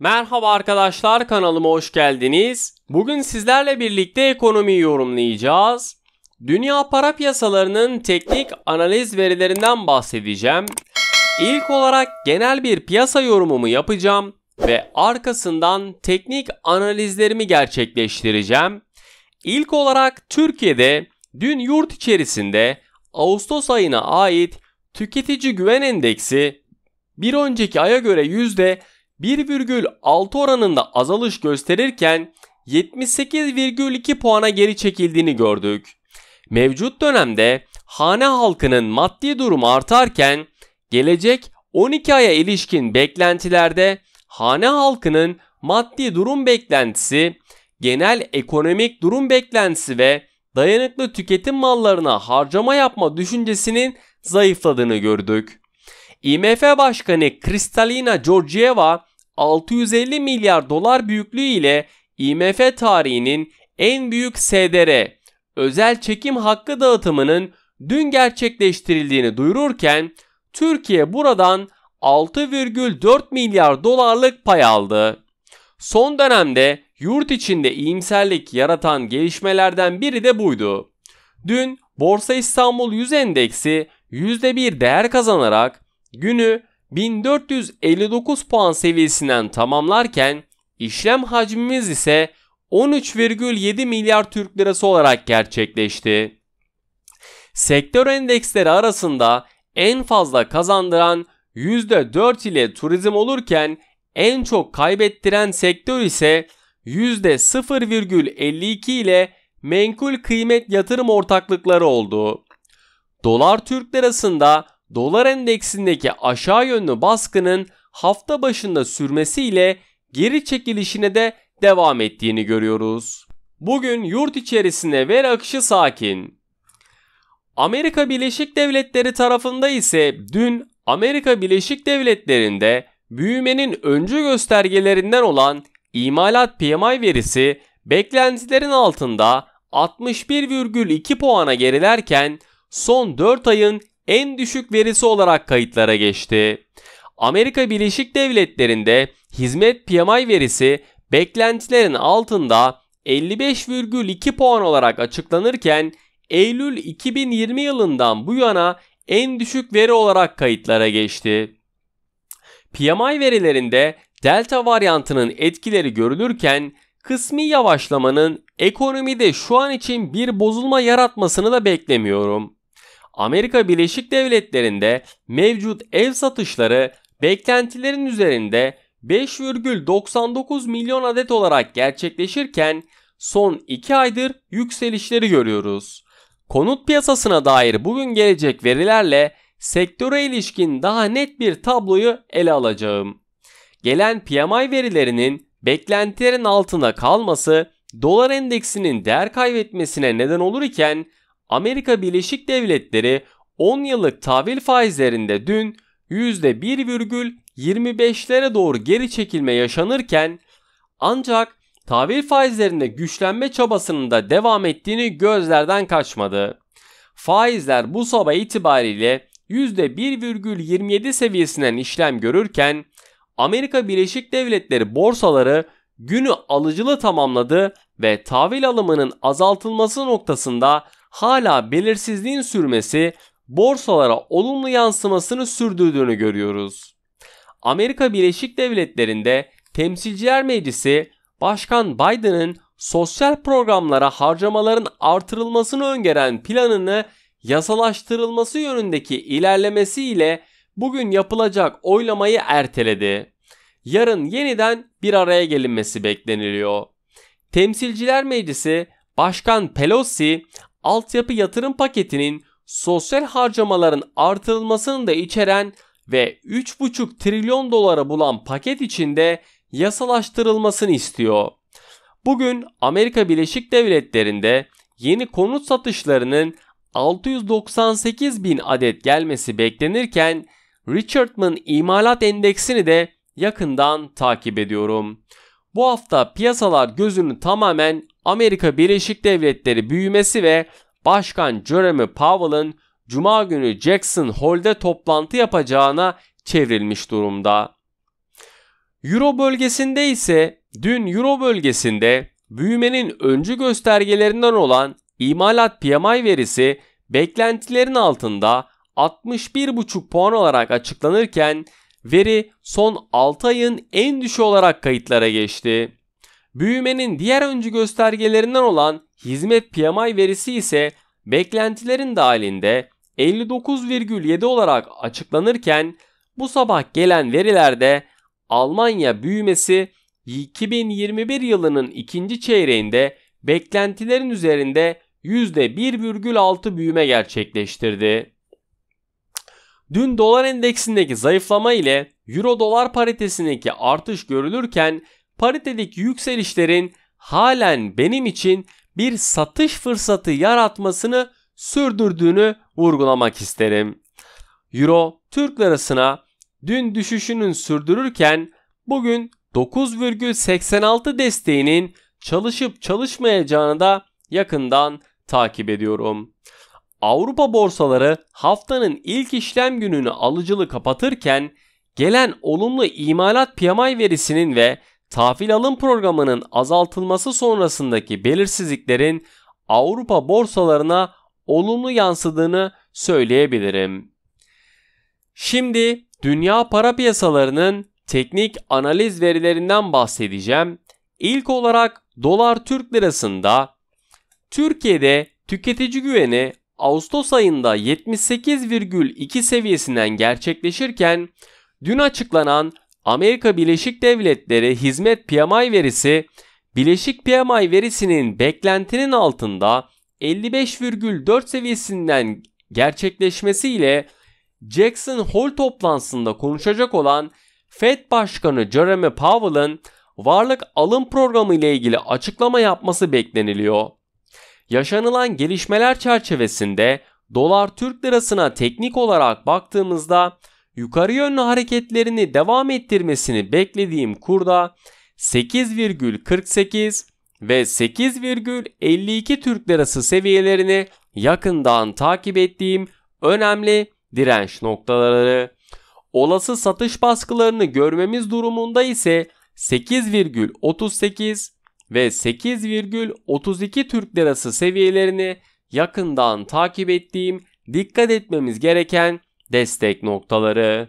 Merhaba arkadaşlar kanalıma hoş geldiniz. Bugün sizlerle birlikte ekonomiyi yorumlayacağız. Dünya para piyasalarının teknik analiz verilerinden bahsedeceğim. İlk olarak genel bir piyasa yorumumu yapacağım ve arkasından teknik analizlerimi gerçekleştireceğim. İlk olarak Türkiye'de dün yurt içerisinde Ağustos ayına ait tüketici güven endeksi bir önceki aya göre yüzde 1,6 oranında azalış gösterirken 78,2 puana geri çekildiğini gördük. Mevcut dönemde hane halkının maddi durumu artarken gelecek 12 aya ilişkin beklentilerde hane halkının maddi durum beklentisi, genel ekonomik durum beklentisi ve dayanıklı tüketim mallarına harcama yapma düşüncesinin zayıfladığını gördük. IMF Başkanı Kristalina Georgieva 650 milyar dolar büyüklüğü ile IMF tarihinin en büyük SDR özel çekim hakkı dağıtımının dün gerçekleştirildiğini duyururken Türkiye buradan 6,4 milyar dolarlık pay aldı. Son dönemde yurt içinde iyimserlik yaratan gelişmelerden biri de buydu. Dün Borsa İstanbul 100 Endeksi %1 değer kazanarak günü 1459 puan seviyesinden tamamlarken işlem hacmimiz ise 13,7 milyar Türk lirası olarak gerçekleşti. Sektör endeksleri arasında en fazla kazandıran %4 ile turizm olurken en çok kaybettiren sektör ise %0,52 ile menkul kıymet yatırım ortaklıkları oldu. Dolar Türk lirasında dolar endeksindeki aşağı yönlü baskının hafta başında sürmesiyle geri çekilişine de devam ettiğini görüyoruz. Bugün yurt içerisinde veri akışı sakin. Amerika Birleşik Devletleri tarafında ise dün Amerika Birleşik Devletleri'nde büyümenin öncü göstergelerinden olan imalat PMI verisi beklentilerin altında 61,2 puana gerilerken son 4 ayın en düşük verisi olarak kayıtlara geçti. Amerika Birleşik Devletleri'nde hizmet PMI verisi beklentilerin altında 55,2 puan olarak açıklanırken Eylül 2020 yılından bu yana en düşük veri olarak kayıtlara geçti. PMI verilerinde delta varyantının etkileri görülürken kısmi yavaşlamanın ekonomide şu an için bir bozulma yaratmasını da beklemiyorum. Amerika Birleşik Devletleri'nde mevcut ev satışları beklentilerin üzerinde 5,99 milyon adet olarak gerçekleşirken son 2 aydır yükselişleri görüyoruz. Konut piyasasına dair bugün gelecek verilerle sektöre ilişkin daha net bir tabloyu ele alacağım. Gelen PMI verilerinin beklentilerin altında kalması dolar endeksinin değer kaybetmesine neden olur iken Amerika Birleşik Devletleri 10 yıllık tahvil faizlerinde dün %1,25'lere doğru geri çekilme yaşanırken ancak tahvil faizlerinde güçlenme çabasının da devam ettiğini gözlerden kaçmadı. Faizler bu sabah itibariyle %1,27 seviyesinden işlem görürken Amerika Birleşik Devletleri borsaları günü alıcılı tamamladı ve tahvil alımının azaltılması noktasında hala belirsizliğin sürmesi borsalara olumlu yansımasını sürdürdüğünü görüyoruz. Amerika Birleşik Devletleri'nde Temsilciler Meclisi Başkan Biden'ın sosyal programlara harcamaların artırılmasını öngören planını yasalaştırılması yönündeki ilerlemesiyle bugün yapılacak oylamayı erteledi. Yarın yeniden bir araya gelinmesi bekleniliyor. Temsilciler Meclisi Başkan Pelosi altyapı yatırım paketinin sosyal harcamaların artırılmasını da içeren ve 3,5 trilyon dolara bulan paket içinde yasalaştırılmasını istiyor. Bugün Amerika Birleşik Devletleri'nde yeni konut satışlarının 698 bin adet gelmesi beklenirken Richardman İmalat endeksini de yakından takip ediyorum. Bu hafta piyasalar gözünü tamamen Amerika Birleşik Devletleri büyümesi ve Başkan Jeremy Powell'ın Cuma günü Jackson Hole'de toplantı yapacağına çevrilmiş durumda. Euro bölgesinde ise dün Euro bölgesinde büyümenin öncü göstergelerinden olan imalat PMI verisi beklentilerin altında 61,5 puan olarak açıklanırken veri son 6 ayın en düşü olarak kayıtlara geçti. Büyümenin diğer öncü göstergelerinden olan hizmet PMI verisi ise beklentilerin dahilinde 59,7 olarak açıklanırken bu sabah gelen verilerde Almanya büyümesi 2021 yılının ikinci çeyreğinde beklentilerin üzerinde %1,6 büyüme gerçekleştirdi. Dün dolar endeksindeki zayıflama ile euro dolar paritesindeki artış görülürken Parite'deki yükselişlerin halen benim için bir satış fırsatı yaratmasını sürdürdüğünü vurgulamak isterim. Euro Türk lirasına dün düşüşünün sürdürürken bugün 9,86 desteğinin çalışıp çalışmayacağını da yakından takip ediyorum. Avrupa borsaları haftanın ilk işlem gününü alıcılı kapatırken gelen olumlu imalat PMI verisinin ve tahvil alım programının azaltılması sonrasındaki belirsizliklerin Avrupa borsalarına olumlu yansıdığını söyleyebilirim. Şimdi dünya para piyasalarının teknik analiz verilerinden bahsedeceğim. İlk olarak dolar Türk lirasında Türkiye'de tüketici güveni Ağustos ayında 78,2 seviyesinden gerçekleşirken dün açıklanan Amerika Birleşik Devletleri hizmet PMI verisi Birleşik PMI verisinin beklentinin altında 55,4 seviyesinden gerçekleşmesiyle Jackson Hole toplantısında konuşacak olan Fed Başkanı Jeremy Powell'ın varlık alım programı ile ilgili açıklama yapması bekleniliyor. Yaşanılan gelişmeler çerçevesinde dolar Türk lirasına teknik olarak baktığımızda yukarı yönlü hareketlerini devam ettirmesini beklediğim kurda 8,48 ve 8,52 Türk Lirası seviyelerini yakından takip ettiğim önemli direnç noktaları. Olası satış baskılarını görmemiz durumunda ise 8,38 ve 8,32 Türk Lirası seviyelerini yakından takip ettiğim dikkat etmemiz gereken destek noktaları.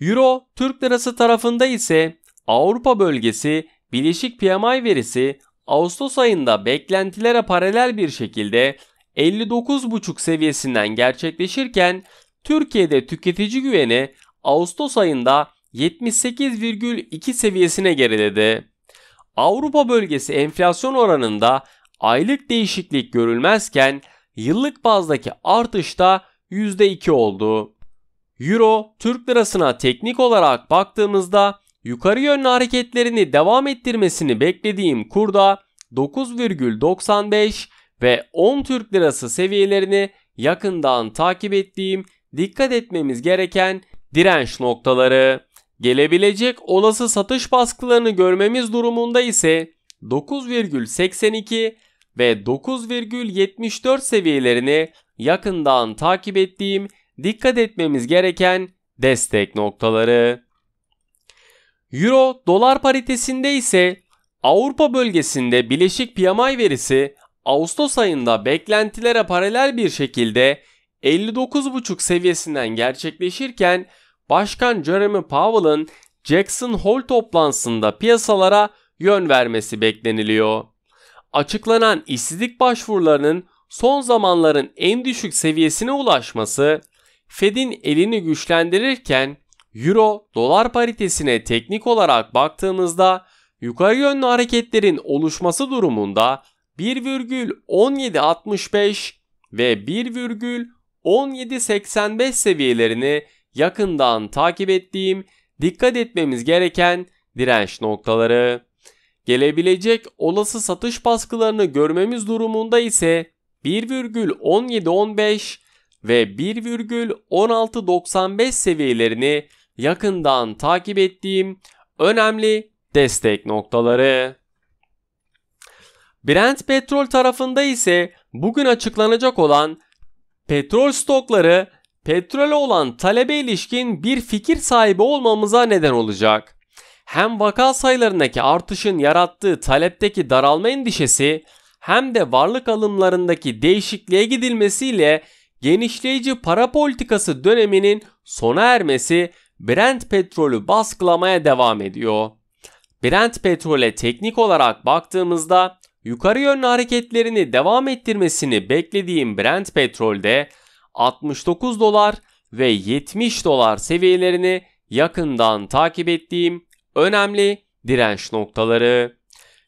Euro Türk lirası tarafında ise Avrupa bölgesi bileşik PMI verisi Ağustos ayında beklentilere paralel bir şekilde 59,5 seviyesinden gerçekleşirken Türkiye'de tüketici güveni Ağustos ayında 78,2 seviyesine geriledi. Avrupa bölgesi enflasyon oranında aylık değişiklik görülmezken yıllık bazdaki artışta %2 oldu. Euro Türk lirasına teknik olarak baktığımızda yukarı yönlü hareketlerini devam ettirmesini beklediğim kurda 9,95 ve 10 Türk lirası seviyelerini yakından takip ettiğim dikkat etmemiz gereken direnç noktaları. Gelebilecek olası satış baskılarını görmemiz durumunda ise 9,82 ve 9,74 seviyelerini yakından takip ettiğim dikkat etmemiz gereken destek noktaları. Euro dolar paritesinde ise Avrupa bölgesinde bileşik PMI verisi Ağustos ayında beklentilere paralel bir şekilde 59,5 seviyesinden gerçekleşirken Başkan Jeremy Powell'ın Jackson Hole toplantısında piyasalara yön vermesi bekleniliyor açıklanan işsizlik başvurularının son zamanların en düşük seviyesine ulaşması Fed'in elini güçlendirirken euro dolar paritesine teknik olarak baktığımızda yukarı yönlü hareketlerin oluşması durumunda 1,1765 ve 1,1785 seviyelerini yakından takip ettiğim dikkat etmemiz gereken direnç noktaları. Gelebilecek olası satış baskılarını görmemiz durumunda ise 1,1715 ve 1,1695 seviyelerini yakından takip ettiğim önemli destek noktaları. Brent petrol tarafında ise bugün açıklanacak olan petrol stokları petrole olan talebe ilişkin bir fikir sahibi olmamıza neden olacak hem vaka sayılarındaki artışın yarattığı talepteki daralma endişesi hem de varlık alımlarındaki değişikliğe gidilmesiyle genişleyici para politikası döneminin sona ermesi Brent petrolü baskılamaya devam ediyor. Brent petrole teknik olarak baktığımızda yukarı yönlü hareketlerini devam ettirmesini beklediğim Brent petrolde 69 dolar ve 70 dolar seviyelerini yakından takip ettiğim önemli direnç noktaları.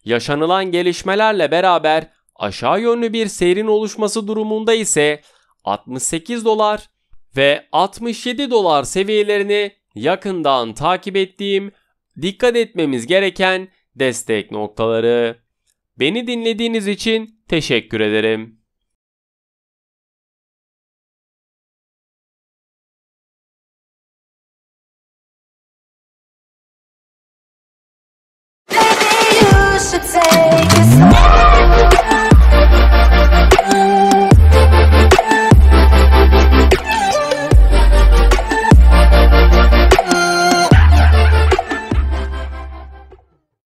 Yaşanılan gelişmelerle beraber aşağı yönlü bir seyrin oluşması durumunda ise 68 dolar ve 67 dolar seviyelerini yakından takip ettiğim dikkat etmemiz gereken destek noktaları. Beni dinlediğiniz için teşekkür ederim. should say